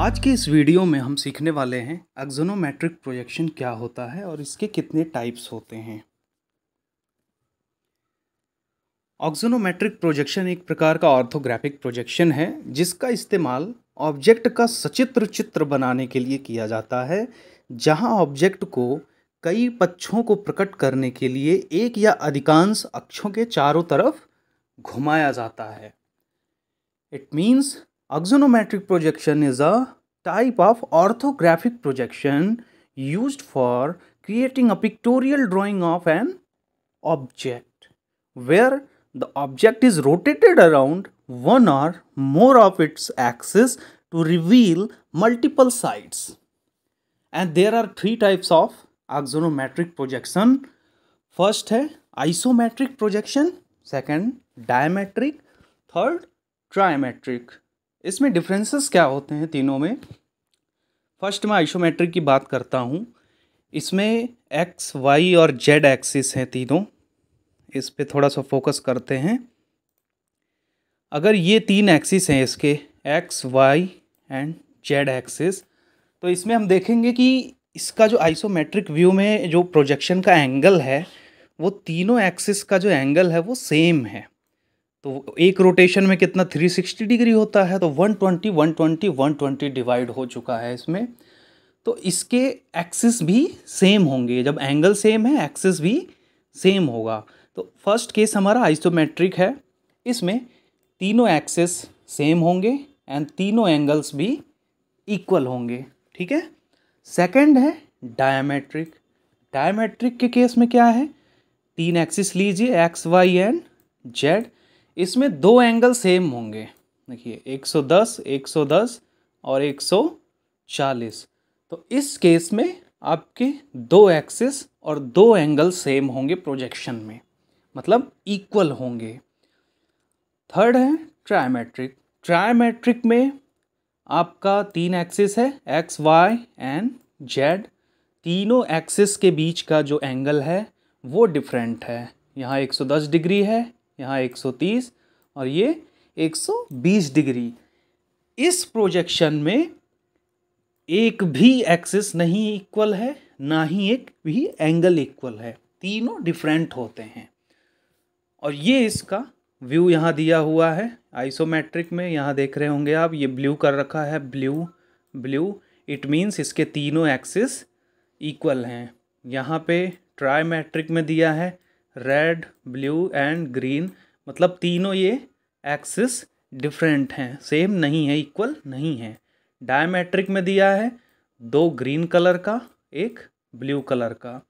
आज के इस वीडियो में हम सीखने वाले हैं एक्जोनोमेट्रिक प्रोजेक्शन क्या होता है और इसके कितने टाइप्स होते हैं ऑक्जोनोमेट्रिक प्रोजेक्शन एक प्रकार का ऑर्थोग्राफिक प्रोजेक्शन है जिसका इस्तेमाल ऑब्जेक्ट का सचित्र चित्र बनाने के लिए किया जाता है जहां ऑब्जेक्ट को कई पक्षों को प्रकट करने के लिए एक या अधिकांश अक्षों के चारों तरफ घुमाया जाता है it means Axonometric projection is a type of orthographic projection used for creating a pictorial drawing of an object where the object is rotated around one or more of its axes to reveal multiple sides. And there are three types of axonometric projection. First है isometric projection, second diametric, third trimetric. इसमें differences क्या होते हैं तीनों में first मैं isometric की बात करता हूँ इसमें एक्स वाई और जेड एक्सिस हैं तीनों इस पर थोड़ा सा फोकस करते हैं अगर ये तीन एक्सिस हैं इसके X Y and Z axis तो इसमें हम देखेंगे कि इसका जो आइसोमेट्रिक व्यू में जो प्रोजेक्शन का एंगल है वो तीनों एक्सिस का जो एंगल है वो सेम है तो एक रोटेशन में कितना 360 डिग्री होता है तो 120 120 120 डिवाइड हो चुका है इसमें तो इसके एक्सिस भी सेम होंगे जब एंगल सेम है एक्सिस भी सेम होगा तो फर्स्ट केस हमारा आइसोमेट्रिक है इसमें तीनों एक्सिस सेम होंगे एंड तीनों एंगल्स भी इक्वल होंगे ठीक है सेकंड है डायमेट्रिक डायमेट्रिक के केस में क्या है तीन एक्सिस लीजिए एक्स वाई एंड जेड इसमें दो एंगल सेम होंगे देखिए 110 110 और 140 तो इस केस में आपके दो एक्सिस और दो एंगल सेम होंगे प्रोजेक्शन में मतलब इक्वल होंगे थर्ड है ट्रायमेट्रिक ट्रायमेट्रिक में आपका तीन एक्सिस है एक्स वाई एंड जेड तीनों एक्सिस के बीच का जो एंगल है वो डिफरेंट है यहाँ 110 डिग्री है यहाँ 130 और ये 120 डिग्री इस प्रोजेक्शन में एक भी एक्सिस नहीं इक्वल है ना ही एक भी एंगल इक्वल है तीनों डिफरेंट होते हैं और ये इसका व्यू यहाँ दिया हुआ है आइसोमेट्रिक में यहाँ देख रहे होंगे आप ये ब्लू कर रखा है ब्लू ब्लू इट मीन्स इसके तीनों एक्सिस इक्वल हैं यहाँ पे ट्राईमेट्रिक में दिया है रेड ब्लू एंड ग्रीन मतलब तीनों ये एक्सिस डिफरेंट हैं सेम नहीं है इक्वल नहीं है डायमेट्रिक में दिया है दो ग्रीन कलर का एक ब्लू कलर का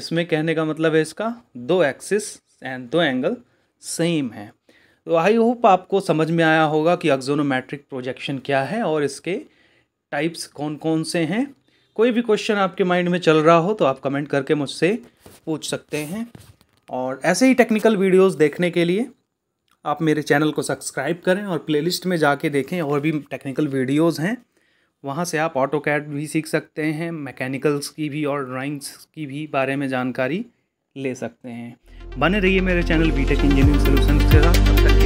इसमें कहने का मतलब है इसका दो एक्सिस एंड दो एंगल सेम है तो आई होप आपको समझ में आया होगा कि अक्जोनोमेट्रिक प्रोजेक्शन क्या है और इसके टाइप्स कौन कौन से हैं कोई भी क्वेश्चन आपके माइंड में चल रहा हो तो आप कमेंट करके मुझसे पूछ सकते हैं और ऐसे ही टेक्निकल वीडियोस देखने के लिए आप मेरे चैनल को सब्सक्राइब करें और प्लेलिस्ट में जाके देखें और भी टेक्निकल वीडियोस हैं वहाँ से आप ऑटो कैड भी सीख सकते हैं मैकेनिकल्स की भी और ड्राइंग्स की भी बारे में जानकारी ले सकते हैं बने रहिए मेरे चैनल बीटेक इंजीनियरिंग सोल्यूशन के साथ